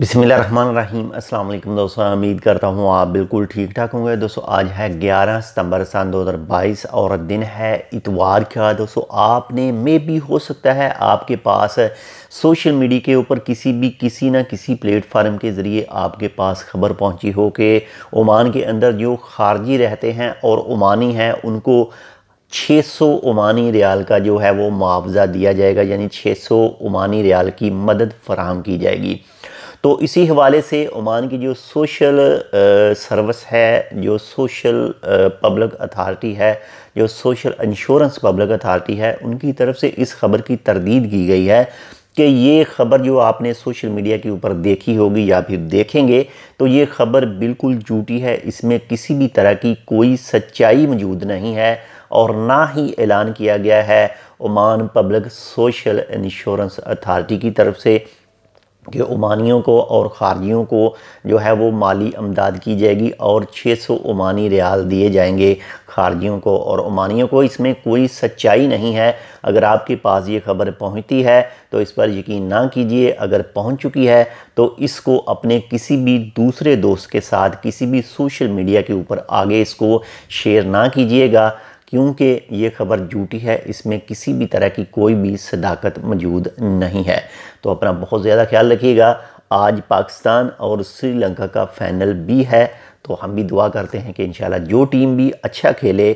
बिसमीम अस्सलाम वालेकुम दोस्तों उम्मीद करता हूँ आप बिल्कुल ठीक ठाक होंगे दोस्तों आज है 11 सितंबर सन 2022 और दिन है इतवार का दोस्तों आपने मे भी हो सकता है आपके पास सोशल मीडिया के ऊपर किसी भी किसी ना किसी प्लेटफार्म के ज़रिए आपके पास खबर पहुँची हो कि ओमान के अंदर जो खारजी रहते हैं और ओमानी हैं उनको 600 ओमानी रियाल का जो है वो मुआवजा दिया जाएगा यानी 600 ओमानी रियाल की मदद फराहम की जाएगी तो इसी हवाले से ओमान की जो सोशल सर्विस है जो सोशल पब्लिक अथार्टी है जो सोशल इंश्योरेंस पब्लिक अथार्टी है उनकी तरफ से इस खबर की तरदीद की गई है कि ये ख़बर जो आपने सोशल मीडिया के ऊपर देखी होगी या फिर देखेंगे तो ये ख़बर बिल्कुल झूठी है इसमें किसी भी तरह की कोई सच्चाई मौजूद नहीं है और ना ही ऐलान किया गया है Oman public social insurance authority की तरफ से कि ओमानियों को और ख़ारजियों को जो है वो माली अमदाद की जाएगी और 600 ओमानी रियाल दिए जाएंगे खारजियों को और ओमानियों को इसमें कोई सच्चाई नहीं है अगर आपके पास ये खबर पहुंचती है तो इस पर यकीन ना कीजिए अगर पहुंच चुकी है तो इसको अपने किसी भी दूसरे दोस्त के साथ किसी भी सोशल मीडिया के ऊपर आगे इसको शेयर ना कीजिएगा क्योंकि ये खबर झूठी है इसमें किसी भी तरह की कोई भी सदाकत मौजूद नहीं है तो अपना बहुत ज़्यादा ख्याल रखिएगा आज पाकिस्तान और श्रीलंका का फाइनल भी है तो हम भी दुआ करते हैं कि इन जो टीम भी अच्छा खेले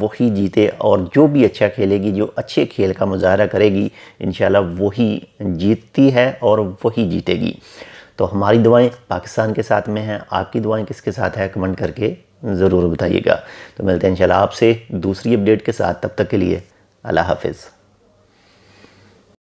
वही जीते और जो भी अच्छा खेलेगी जो अच्छे खेल का मुजाहरा करेगी इन वही जीतती है और वही जीतेगी तो हमारी दुआएं पाकिस्तान के साथ में हैं आपकी दुआएं किसके साथ है कमेंट करके ज़रूर बताइएगा तो मिलते हैं इंशाल्लाह आपसे दूसरी अपडेट के साथ तब तक के लिए अल्लाह हाफिज़